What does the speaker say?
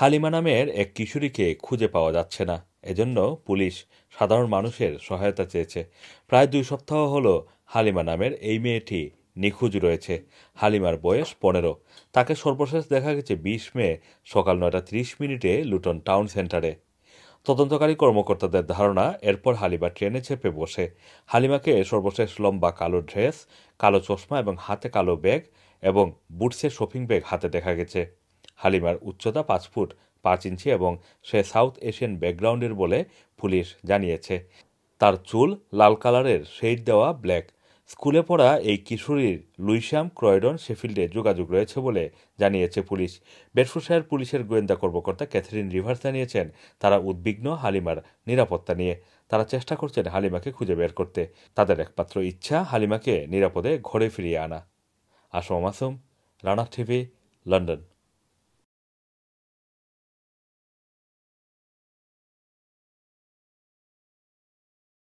হালিমা নামের এক কিশোরীকে খুঁজে পাওয়া যাচ্ছে না এজন্য পুলিশ সাধারণ মানুষের সহায়তা চেয়েছে প্রায় দুই সপ্তাহ হল হালিমা নামের এই মেয়েটি নিখোঁজ রয়েছে হালিমার বয়স পনেরো তাকে সর্বশেষ দেখা গেছে বিশ মে সকাল নয়টা ত্রিশ মিনিটে লুটন টাউন সেন্টারে তদন্তকারী কর্মকর্তাদের ধারণা এরপর হালিমা ট্রেনে চেপে বসে হালিমাকে সর্বশেষ লম্বা কালো ড্রেস কালো চশমা এবং হাতে কালো ব্যাগ এবং বুটসের শপিং ব্যাগ হাতে দেখা গেছে হালিমার উচ্চতা পাঁচ ফুট পাঁচ ইঞ্চি এবং সে সাউথ এশিয়ান ব্যাকগ্রাউন্ডের বলে পুলিশ জানিয়েছে তার চুল লাল কালারের শেড দেওয়া ব্ল্যাক স্কুলে পড়া এই কিশোরীর লুইশাম ক্রয়ডন শেফিল্ডে যোগাযোগ রয়েছে বলে জানিয়েছে পুলিশ বেডফুশায়ার পুলিশের গোয়েন্দা কর্মকর্তা ক্যাথরিন রিভার্স জানিয়েছেন তারা উদ্বিগ্ন হালিমার নিরাপত্তা নিয়ে তারা চেষ্টা করছেন হালিমাকে খুঁজে বের করতে তাদের একমাত্র ইচ্ছা হালিমাকে নিরাপদে ঘরে ফিরিয়ে আনা আসম মাসুম রানা টিভি লন্ডন